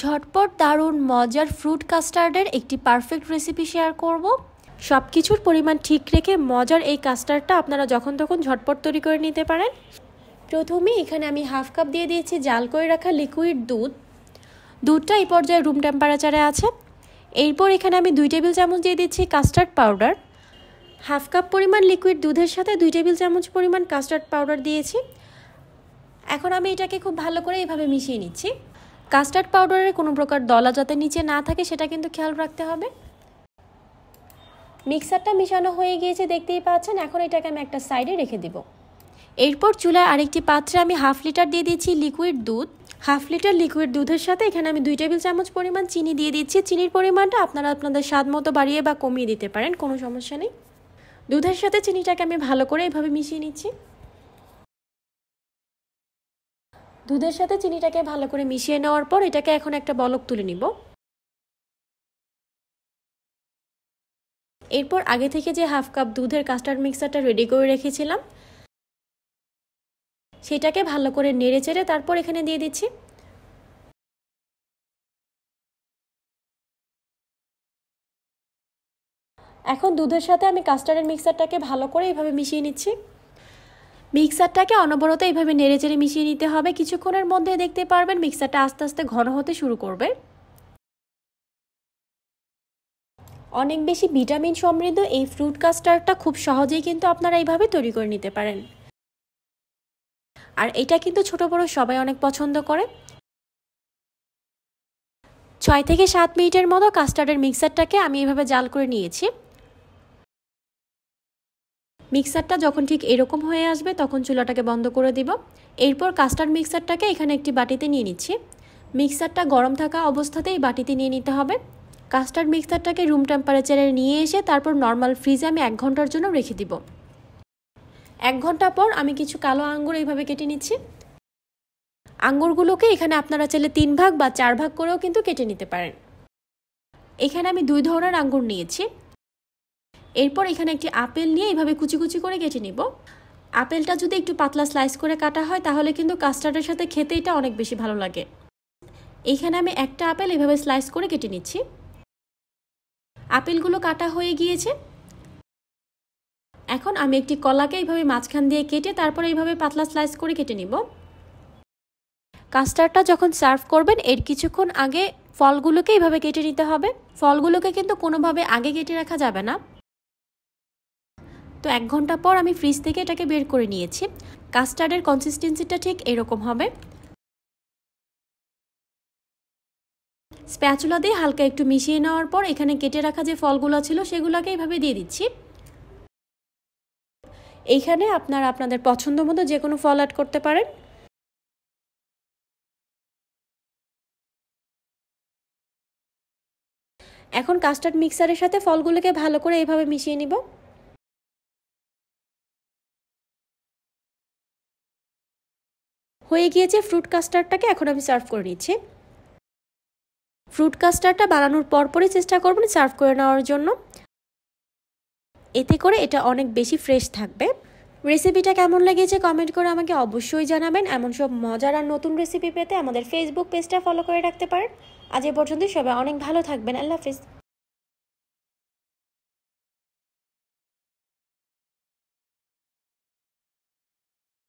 ঝটপট দারুণ মজার ফ্রুট কাস্টার্ডের একটি পারফেক্ট রেসিপি শেয়ার করব। সব কিছুর পরিমাণ ঠিক রেখে মজার এই কাস্টার্ডটা আপনারা যখন তখন ঝটপট তৈরি করে নিতে পারেন প্রথমে এখানে আমি হাফ কাপ দিয়ে দিয়েছি জাল করে রাখা লিকুইড দুধ দুধটা এই পর্যায়ে রুম টেম্পারেচারে আছে এরপর এখানে আমি দুই টেবিল চামচ দিয়ে দিচ্ছি কাস্টার্ড পাউডার হাফ কাপ পরিমাণ লিকুইড দুধের সাথে দুই টেবিল চামচ পরিমাণ কাস্টার্ড পাউডার দিয়েছি এখন আমি এটাকে খুব ভালো করে এইভাবে মিশিয়ে নিচ্ছি কাস্টার্ড পাউডারের কোনো প্রকার দলা যাতে নিচে না থাকে সেটা কিন্তু খেয়াল রাখতে হবে মিক্সারটা মিশানো হয়ে গিয়েছে দেখতেই পাচ্ছেন এখন এটাকে আমি একটা সাইডে রেখে দেব এরপর চুলায় আরেকটি পাত্রে আমি হাফ লিটার দিয়ে দিচ্ছি লিকুইড দুধ হাফ লিটার লিকুইড দুধের সাথে এখানে আমি দুই টেবিল চামচ পরিমাণ চিনি দিয়ে দিচ্ছি চিনির পরিমাণটা আপনারা আপনাদের স্বাদ মতো বাড়িয়ে বা কমিয়ে দিতে পারেন কোনো সমস্যা নেই দুধের সাথে চিনিটাকে আমি ভালো করে এইভাবে মিশিয়ে নিচ্ছি দুধের সাথে চিনিটাকে ভালো করে মিশিয়ে নেওয়ার পর এটাকে এখন একটা বলক তুলে নিব এরপর আগে থেকে যে হাফ কাপ দুধের কাস্টার্ড মিক্সারটা রেডি করে রেখেছিলাম সেটাকে ভালো করে নেড়ে চেড়ে তারপর এখানে দিয়ে দিচ্ছি এখন দুধের সাথে আমি কাস্টার্ডের মিক্সারটাকে ভালো করে এইভাবে মিশিয়ে নিচ্ছি মিক্সারটাকে অনবরত এভাবে নেড়ে চেড়ে মিশিয়ে নিতে হবে কিছুক্ষণের মধ্যে দেখতে পারবেন মিক্সারটা আস্তে আস্তে ঘন হতে শুরু করবে অনেক বেশি ভিটামিন সমৃদ্ধ এই ফ্রুট কাস্টার্ডটা খুব সহজেই কিন্তু আপনারা এইভাবে তৈরি করে নিতে পারেন আর এটা কিন্তু ছোট বড় সবাই অনেক পছন্দ করে ছয় থেকে সাত মিনিটের মতো কাস্টার্ডের মিক্সারটাকে আমি এভাবে জাল করে নিয়েছি মিক্সারটা যখন ঠিক এরকম হয়ে আসবে তখন চুলাটাকে বন্ধ করে দিব এরপর কাস্টার্ড মিক্সারটাকে এখানে একটি বাটিতে নিয়ে নিচ্ছি মিক্সারটা গরম থাকা অবস্থাতেই বাটিতে নিয়ে নিতে হবে কাস্টার্ড মিক্সারটাকে রুম টেম্পারেচারে নিয়ে এসে তারপর নর্মাল ফ্রিজে আমি এক ঘন্টার জন্য রেখে দিব এক ঘন্টা পর আমি কিছু কালো আঙ্গুর এইভাবে কেটে নিচ্ছি আঙ্গুরগুলোকে এখানে আপনারা চাইলে তিন ভাগ বা চার ভাগ করেও কিন্তু কেটে নিতে পারেন এখানে আমি দুই ধরনের আঙ্গুর নিয়েছি এরপর এখানে একটি আপেল নিয়ে এইভাবে কুচি কুচি করে কেটে নিব আপেলটা যদি একটু পাতলা স্লাইস করে কাটা হয় তাহলে কিন্তু কাস্টার্ডের সাথে খেতে এটা অনেক বেশি ভালো লাগে এইখানে আমি একটা আপেল এভাবে স্লাইস করে কেটে নিচ্ছি আপেলগুলো কাটা হয়ে গিয়েছে এখন আমি একটি কলাকে এইভাবে মাঝখান দিয়ে কেটে তারপরে এইভাবে পাতলা স্লাইস করে কেটে নিব কাস্টার্ডটা যখন সার্ভ করবেন এর কিছুক্ষণ আগে ফলগুলোকে এইভাবে কেটে নিতে হবে ফলগুলোকে কিন্তু কোনোভাবে আগে কেটে রাখা যাবে না তো এক ঘন্টা পর আমি ফ্রিজ থেকে এটাকে বের করে নিয়েছি কাস্টার্ডের কনসিস্টেন্সিটা ঠিক এরকম হবে স্প্যাচুলা দিয়ে হালকা একটু মিশিয়ে নেওয়ার পর এখানে কেটে রাখা যে ফলগুলো ছিল সেগুলোকে এইভাবে দিয়ে দিচ্ছি এইখানে আপনারা আপনাদের পছন্দ মতো যে কোনো ফল অ্যাড করতে পারেন এখন কাস্টার্ড মিক্সারের সাথে ফলগুলোকে ভালো করে এইভাবে মিশিয়ে নিব হয়ে গিয়েছে ফ্রুট কাস্টার্ডটাকে এখন আমি সার্ভ করে নিচ্ছি ফ্রুট কাস্টার্ডটা বানানোর পরপরই চেষ্টা করবেন সার্ভ করে নেওয়ার জন্য এতে করে এটা অনেক বেশি ফ্রেশ থাকবে রেসিপিটা কেমন লেগেছে কমেন্ট করে আমাকে অবশ্যই জানাবেন এমন সব মজার আর নতুন রেসিপি পেতে আমাদের ফেসবুক পেজটা ফলো করে রাখতে পারেন আজ এ পর্যন্ত সবাই অনেক ভালো থাকবেন আল্লাহ হাফিজ